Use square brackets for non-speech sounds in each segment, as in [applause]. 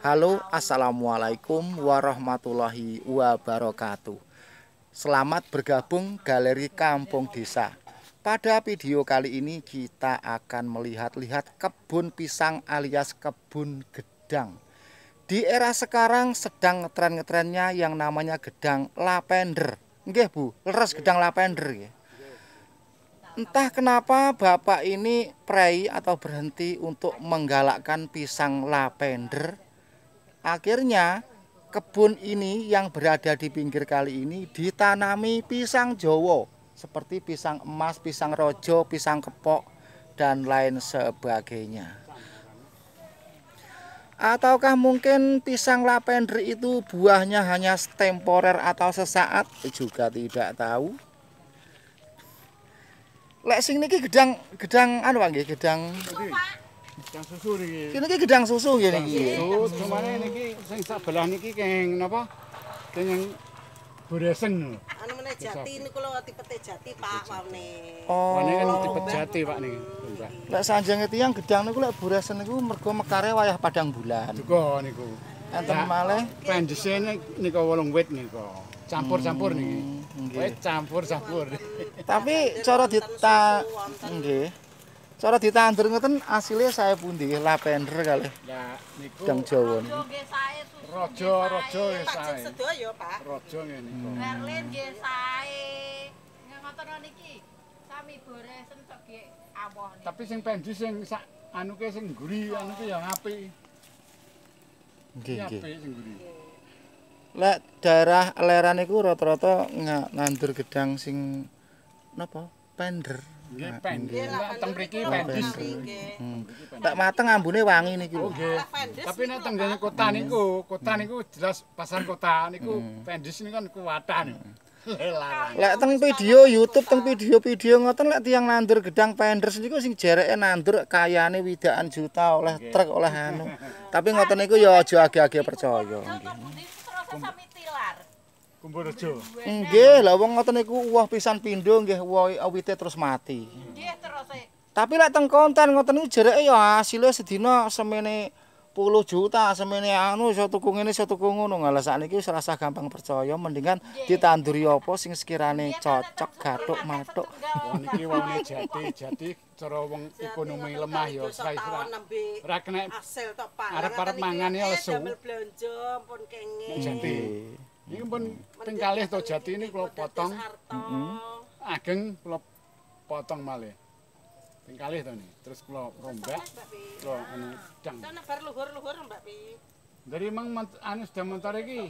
Halo, Assalamualaikum warahmatullahi wabarakatuh. Selamat bergabung Galeri Kampung Desa. Pada video kali ini kita akan melihat-lihat kebun pisang alias kebun gedang. Di era sekarang sedang tren trennya yang namanya gedang lavender. Nggih, Bu. Leres gedang lavender ya. Entah kenapa Bapak ini prei atau berhenti untuk menggalakkan pisang lavender. Akhirnya kebun ini yang berada di pinggir kali ini ditanami pisang jowo. Seperti pisang emas, pisang rojo, pisang kepok, dan lain sebagainya. Ataukah mungkin pisang lavender itu buahnya hanya temporer atau sesaat? Juga tidak tahu. lek sing niki gedang gedang anu Pak nggih gedang gedang susu iki niki gedang susu nggih niki susu jane niki sing sebelah niki keng napa keng buresen anu meneh jati niku lho tipe jati Pak wae oh wae kan tipe jati Pak niki lek sanjange tiyang gedang niku lek buresen niku mergo mekare wayah padang bulan duka niku enten male pendese niku wolong wit niku campur-campur hmm. nih. Okay. campur-campur. Tapi cara dita nggih. Cara ditandur ngoten asile saya pundi lah lavender kali. Lah niku Jawa niku. Raja-raja sae. Pak sedo ya, Pak. Raja ngene niku. Hmm. Berlin nggih sae. Ngoten niki. Sami bore sentek awon. Tapi sing pendi sing sak anuke sing nguri anu ya ngapi. Nggih nggih. Ngapi sing nguri. lek daerah leran iku rata-rata nandur gedang sing napa pender Nggih, mateng ambune wangi niki. Tapi nek tenggene kota hmm. niku, kota hmm. niku jelas pasar kota niku hmm. pendis niku kan kuwatan. Lek teng video YouTube, teng video-video ngoten lek tiyang nandur gedang pendres niku sing jereke nandur kayane widakan juta oleh trek, oleh anu. [laughs] Tapi ngoten niku ya aja agak-agak percaya. Kumbu... sami tilar. Kumbarejo. Nggih, lha wong ngoten niku uwah pisan pindho nggih, uwah awite terus mati. Nggih, terus e. Tapi lek teng konten ngoten niku jereke ya asile sedina semene puluh juta semene anu iso tuku ngene iso tuku ngono ngalasane iki wis gampang percaya mendingan ditanduri apa sing sekirane cocok gatuk matuk wong iki wong jati jati cara wong ekonomi lemah ya ora ora ora kena hasil to pak arep mangan ya lesu belanja pun jati iki pun teng to jati ini kula potong mm-hmm. ageng kula potong malih Ping kalih to nih. Terus kalau rombak. kalau anu dang. Sana bar luhur-luhur Mbak Pi. Dari emang anu sudah mentar lagi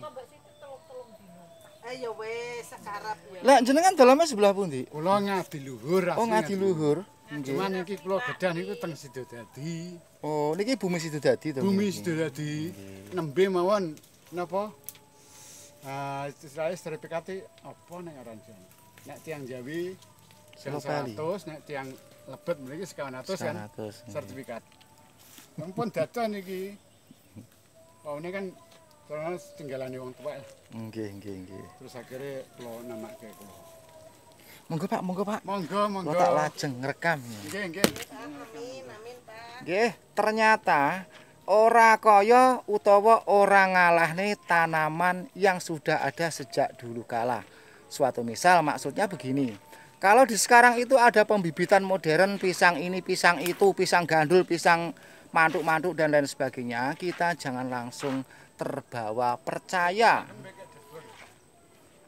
Ayo wes sekarap ya. ya. Lah jenengan daleme sebelah pun pundi? Kula ngadi luhur Oh ngadi luhur. Nggih. Cuman kalau gedan itu niku teng Sidodadi. Oh niki bumi Sidodadi to. Bumi Sidodadi. Nembe mawon napa? Ah uh, sertifikate apa nek aran Nek tiang Jawi 100, nek tiang lebet mriki sekawan atus kan iya. sertifikat wong pun dadan iki paune kan terus tinggalane wong tua, ya. nggih nggih nggih terus akhirnya kula namake kula monggo Pak monggo Pak monggo monggo kula tak lajeng ngrekam nggih nggih amin amin Pak nggih ternyata ora kaya utawa ora ngalahne tanaman yang sudah ada sejak dulu kala. Suatu misal maksudnya begini. Kalau di sekarang itu ada pembibitan modern pisang ini, pisang itu, pisang gandul, pisang mantuk-mantuk dan lain sebagainya, kita jangan langsung terbawa percaya.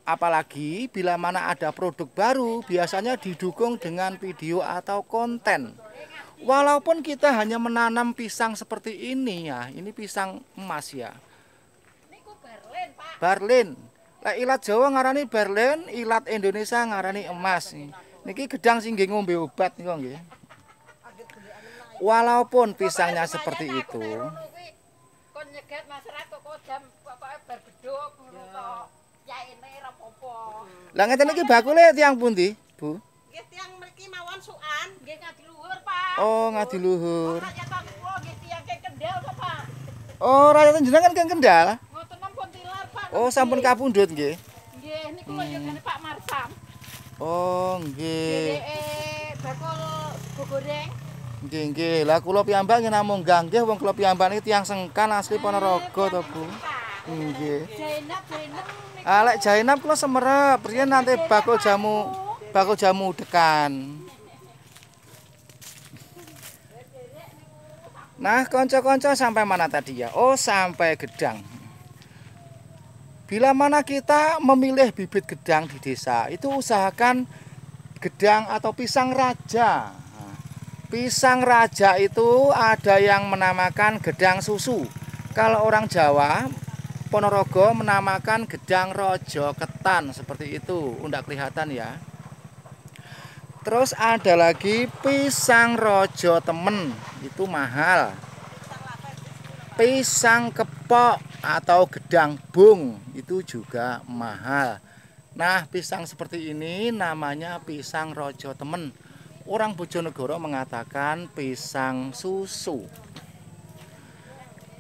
Apalagi bila mana ada produk baru, biasanya didukung dengan video atau konten. Walaupun kita hanya menanam pisang seperti ini ya, ini pisang emas ya. Pak. Berlin. ilat Jawa ngarani berlin, ilat Indonesia ngarani emas. Niki gedang sing ngombe obat niku nggih. Walaupun pisangnya seperti itu. Lah ngeten iki bakule tiyang pundi, Bu? Oh, ngadi oh, Pak. Oh, rakyat jenengan kan kendal. Oh, sampun kapundhut nggih. Nggih, niku lho Pak Marsam. Oh, nggih. Dheweke bakul gogoreng. Nggih, nggih. Lah kula piyambak nggih namung nggih wong kula piyambak niki tiyang sengkan asli eh, Ponorogo to, Bu. Nggih. Jainab, Jainab. Alek ah, Jainab kula semerep, priyen nanti bakul jamu bakul jamu dekan. Nah, konco-konco sampai mana tadi ya? Oh, sampai Gedang. Bila mana kita memilih bibit gedang di desa, itu usahakan gedang atau pisang raja. Nah, pisang raja itu ada yang menamakan gedang susu. Kalau orang Jawa, Ponorogo menamakan gedang rojo ketan seperti itu. Undak kelihatan ya. Terus ada lagi pisang rojo temen, itu mahal. Pisang kepok atau gedang bung itu juga mahal. Nah, pisang seperti ini namanya pisang rojo temen. Orang Bojonegoro mengatakan pisang susu.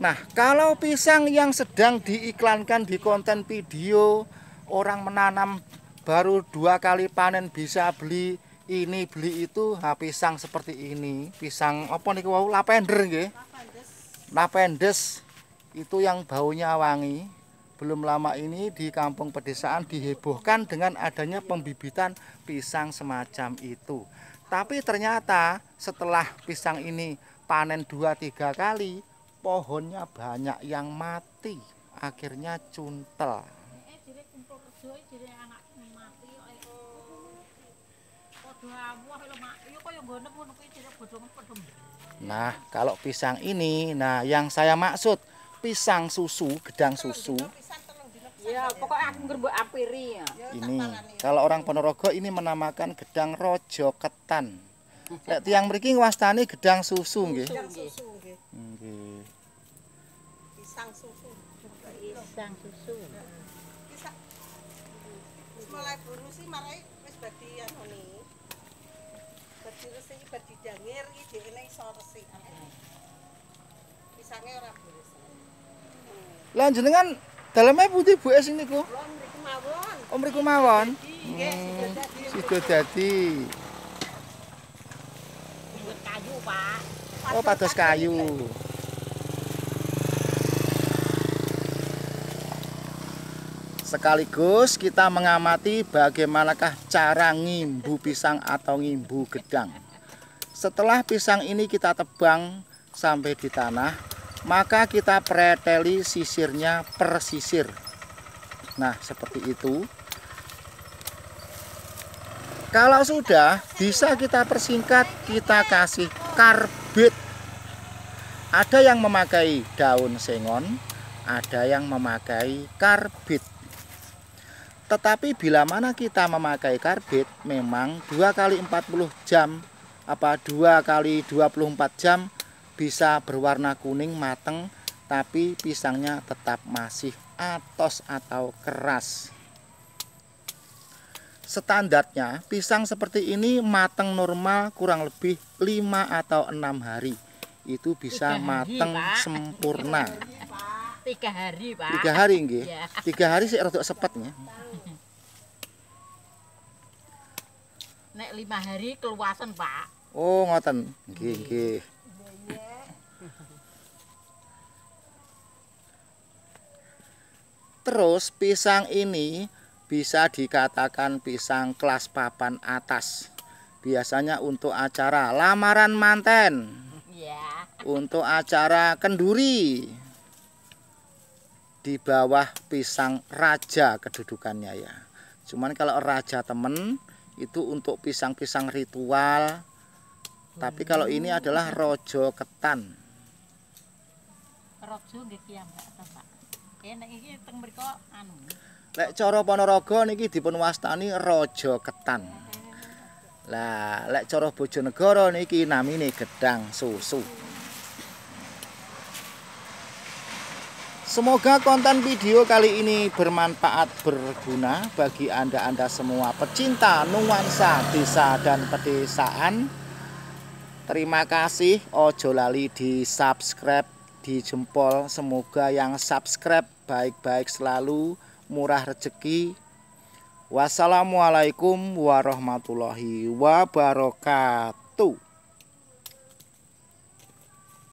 Nah, kalau pisang yang sedang diiklankan di konten video, orang menanam baru dua kali panen bisa beli ini beli itu ha, nah, pisang seperti ini pisang apa nih Wow lapender nggih lapendes itu yang baunya wangi belum lama ini di kampung pedesaan dihebohkan dengan adanya pembibitan pisang semacam itu. Tapi ternyata setelah pisang ini panen dua tiga kali, pohonnya banyak yang mati, akhirnya cuntel. Nah, kalau pisang ini, nah yang saya maksud, pisang susu, gedang susu. Ya, pokoknya aku ngerbuk ampiri ya. Ini, kalau orang Ponorogo ini menamakan gedang rojo ketan. Lek tiang mriki ngwastani gedang susu nggih. Gedang susu nggih. Pisang susu. Pisang susu. Mulai buru sih marai wis badi anu ni. Badi resi badi dangir iki dhekne iso resik. Hmm. Pisange ora buru. Lah jenengan daleme pundi Bu es niku? Om mriku mawon. Hmm, dadi. kayu, Pak. Oh, pados kayu. Sekaligus kita mengamati bagaimanakah cara ngimbu pisang atau ngimbu gedang. Setelah pisang ini kita tebang sampai di tanah, maka kita preteli sisirnya per sisir nah seperti itu kalau sudah bisa kita persingkat kita kasih karbit ada yang memakai daun sengon ada yang memakai karbit tetapi bila mana kita memakai karbit memang 2 kali 40 jam apa 2 kali 24 jam bisa berwarna kuning mateng tapi pisangnya tetap masih atos atau keras standarnya pisang seperti ini mateng normal kurang lebih 5 atau 6 hari itu bisa hari, mateng Pak. sempurna [laughs] tiga hari pak tiga hari nggih ya. [laughs] tiga hari sih rotok sepetnya nek lima hari keluasan pak oh ngoten nggih nggih terus pisang ini bisa dikatakan pisang kelas papan atas. Biasanya untuk acara lamaran manten. Yeah. Untuk acara kenduri. Di bawah pisang raja kedudukannya ya. Cuman kalau raja temen itu untuk pisang-pisang ritual. Tapi kalau ini hmm. adalah rojo ketan. Rojo iya, Pak. Ya, anu. Lek cara Ponorogo niki dipunwastani Raja Ketan. Lah, lek cara Bojonegoro niki namine Gedang Susu. Semoga konten video kali ini bermanfaat berguna bagi Anda-anda semua pecinta nuansa desa dan pedesaan. Terima kasih, ojo lali di-subscribe di jempol. Semoga yang subscribe baik-baik selalu, murah rezeki. Wassalamualaikum warahmatullahi wabarakatuh.